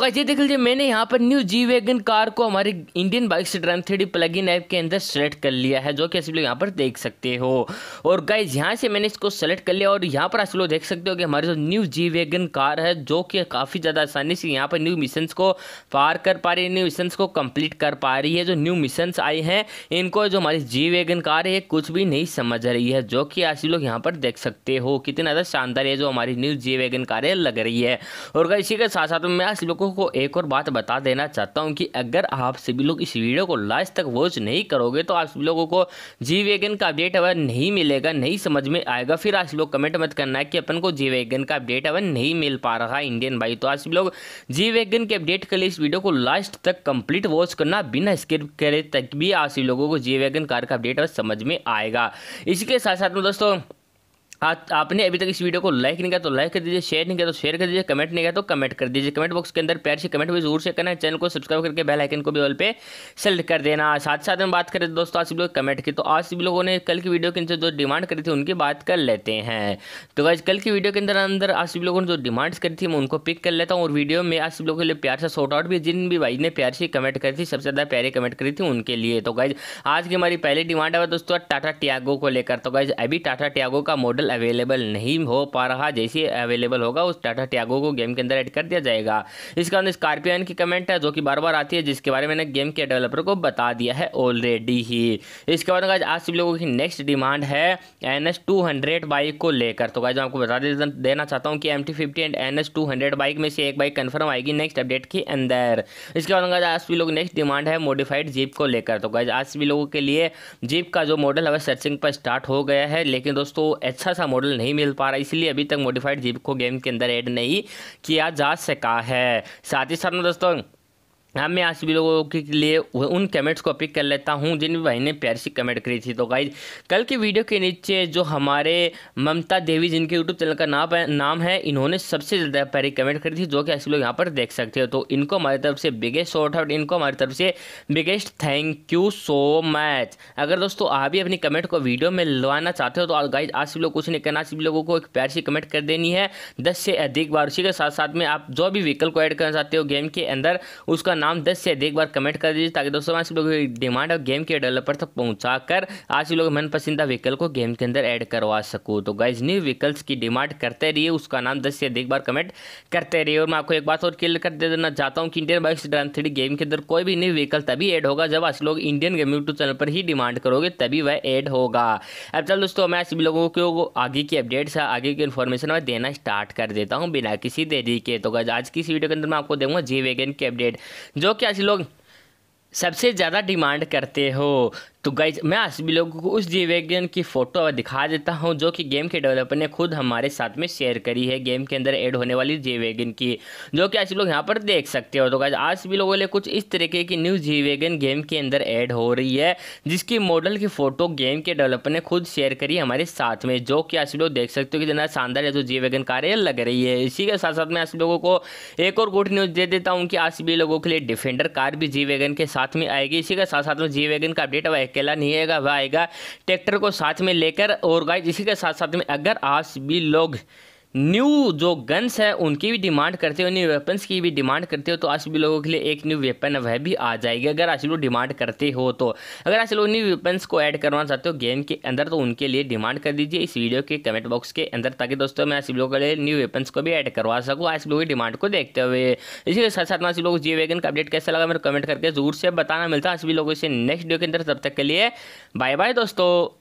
तो ये देख लीजिए मैंने यहाँ पर न्यू जी वेगन कार को हमारे इंडियन बाइक से ड्रम थ्री प्लग इन ऐप के अंदर सेलेक्ट कर लिया है जो कि आप लोग यहाँ पर देख सकते हो और गाइज यहाँ से मैंने इसको सेलेक्ट कर लिया और यहाँ पर आप लोग देख सकते हो कि हमारे जो न्यू जी वेगन कार है जो कि काफ़ी ज़्यादा आसानी से यहाँ पर न्यू मिशन को पार कर पा रही है न्यू मिशन को कम्प्लीट कर पा रही है जो न्यू मिशन आए हैं इनको जो हमारी जी वेगन कार है कुछ भी नहीं समझ रही है जो कि आप लोग यहाँ पर देख सकते हो कितना ज़्यादा शानदार है जो हमारी न्यू जी वेगन कार है लग रही है और इसी के साथ साथ मैं आप लोग को लोगों को एक और बात बता देना चाहता हूँ कि अगर आप सभी लोग इस वीडियो को लास्ट तक वॉच नहीं करोगे तो आप सभी लोगों को जी वेगन का अपडेट अवर नहीं मिलेगा नहीं समझ में आएगा फिर आप लोग कमेंट मत करना है कि अपन को जी वेगन का अपडेट अवर नहीं मिल पा रहा इंडियन भाई तो आप लोग जी वेगन के अपडेट के लिए इस वीडियो को लास्ट तक कंप्लीट वॉच करना बिना स्किप करे तक भी आप लोगों को जी वेगन कार का अपडेट अवर समझ में आएगा इसी साथ साथ में दोस्तों हाँ तो आपने अभी तक इस वीडियो को लाइक नहीं किया तो लाइक कर दीजिए शेयर नहीं किया तो शेयर कर दीजिए कमेंट नहीं किया तो कमेंट कर दीजिए कमेंट बॉक्स के अंदर प्यार से कमेंट भी जरूर से करना चैनल को सब्सक्राइब करके बेल आइकन को भी ऑल पे सेलेक्ट कर देना साथ साथ में बात करें दोस्तों आज लोग कमेंट की तो आज भी लोगों ने कल की वीडियो के अंदर जो डिमांड करी थी उनकी बात कर लेते हैं तो वैसे कल की वीडियो के अंदर अंदर आज लोगों ने जो डिमांड्स करी थी मैं उनको पिक कर लेता हूँ और वीडियो में आज लोगों के लिए प्यार से शॉर्ट आउट भी जिन भी भाई ने प्यार से कमेंट करी थी सबसे ज़्यादा प्यारे कमेंट करी थी उनके लिए तो गाइज आज की हमारी पहली डिमांड है दोस्तों टाटा टियागो को लेकर तो गाइज अभी टाटा टियागो का मॉडल अवेलेबल नहीं हो पा रहा जैसे अवेलेबल होगा उस टाटा टैगो को गेम के अंदर ऐड कर दिया जाएगा इसके अंदर स्कॉर्पियन की कमेंट है जो कि बार बार आती है जिसके बारे में मैंने गेम के डेवलपर को बता दिया है ऑलरेडी ही इसके बाद आज आप लोगों की नेक्स्ट डिमांड है N S two hundred bike को लेकर तो गाइज आपको बता देना चाहता हूँ कि M T fifty and N S two hundred bike में से एक बाइक कन्फर्म आएगी नेक्स्ट अपडेट के अंदर इसके बाद आज भी लोग नेक्स्ट डिमांड है मॉडिफाइड जीप को लेकर तो गाइज आज भी लोगों के लिए जीप का जो मॉडल है सर्चिंग पर स्टार्ट हो गया है लेकिन दोस्तों अच्छा सा मॉडल नहीं मिल पा रहा इसलिए अभी तक मॉडिफाइड जीप को गेम के अंदर ऐड नहीं किया जा सका है साथ ही साथ में दोस्तों अब हाँ, मैं आज भी लोगों के लिए उन कमेंट्स को पिक कर लेता हूं जिन भाई ने प्यार सी कमेंट करी थी तो गाइज कल की वीडियो के नीचे जो हमारे ममता देवी जिनके यूट्यूब चैनल का नाम है नाम है इन्होंने सबसे ज़्यादा प्यारी कमेंट करी थी जो कि ऐसे लोग यहाँ पर देख सकते हो तो इनको हमारी तरफ से बिगेस्ट शॉर्ट आउट इनको हमारी तरफ से biggest thank you so much अगर दोस्तों आप भी अपनी कमेंट को वीडियो में लवाना चाहते हो तो गाइज आज भी लोग कुछ नहीं करना सभी लोगों को एक प्यार सी कमेंट कर देनी है दस से अधिक बार उसी के साथ साथ में आप जो भी व्हीकल को ऐड करना चाहते हो गेम के अंदर उसका नाम दस से अधिक बार कमेंट कर दीजिए ताकि दोस्तों आप लोगों की डिमांड और गेम के डेवलपर तक पहुँचा कर आज लोग मन पसंदीदा व्हीकल को गेम के अंदर ऐड करवा सकूँ तो गाइज न्यू व्हीकल्स की डिमांड करते रहिए उसका नाम दस से अधिक बार कमेंट करते रहिए और मैं आपको एक बात और क्लियर कर दे देना चाहता हूँ कि इंडियन बाइक्स ड्रन थ्री गेम के अंदर कोई भी न्यू व्हीकल तभी एड होगा जब आज लोग इंडियन गेम यूट्यूब चैनल पर ही डिमांड करोगे तभी वह एड होगा अब चल दोस्तों मैं सभी लोगों को आगे की अपडेट्स आगे की इन्फॉर्मेशन मैं देना स्टार्ट कर देता हूँ बिना किसी देरी के तो आज की इस वीडियो के अंदर मैं आपको दूंगा जी वेगन की अपडेट जो कि आज लोग सबसे ज़्यादा डिमांड करते हो तो गाइज मैं आज भी लोगों को उस जीवेगन की फ़ोटो अब दिखा देता हूँ जो कि गेम के डेवलपर ने खुद हमारे साथ में शेयर करी है गेम के अंदर ऐड होने वाली जीवैगन की जो कि आज लोग यहाँ पर देख सकते हो तो गाइज आज भी लोगों लिए कुछ इस तरीके की न्यू जीवेगन गेम के अंदर ऐड हो रही है जिसकी मॉडल की फ़ोटो गेम के डेवलपर ने खुद शेयर करी हमारे साथ में जो कि आज लोग देख सकते हो कि जना शानदार है जो जी कार लग रही है इसी के साथ साथ मैं आज लोगों को एक और गुड न्यूज़ दे देता हूँ कि आज भी लोगों के लिए डिफेंडर कार भी जी वेगन के साथ में आएगी इसी के साथ साथ में जी का अपडेट अकेला नहीं आएगा वह आएगा ट्रैक्टर को साथ में लेकर और गाइस इसी के साथ साथ में अगर आप भी लोग न्यू जो गन्स है उनकी भी डिमांड करते हो न्यू वेपन्स की भी डिमांड करते हो तो आज भी लोगों के लिए एक न्यू वेपन वह भी आ जाएगी अगर आज लोग डिमांड करते हो तो अगर आज लोग न्यू वेपन्स को ऐड करवाना चाहते हो गेम के अंदर तो उनके लिए डिमांड कर दीजिए इस वीडियो के कमेंट बॉक्स के अंदर ताकि दोस्तों मैं आज लोगों के लिए न्यू वेपन्स को भी ऐड करवा सकूँ आज लोगों की डिमांड को देखते हुए इसी के साथ साथ आज लोग जी वेगन का अपडेट कैसा लगा मेरे कमेंट करके जरूर से बताना मिलता है आज भी लोगों से नेक्स्ट वीडियो के अंदर तब तक के लिए बाय बाय दोस्तों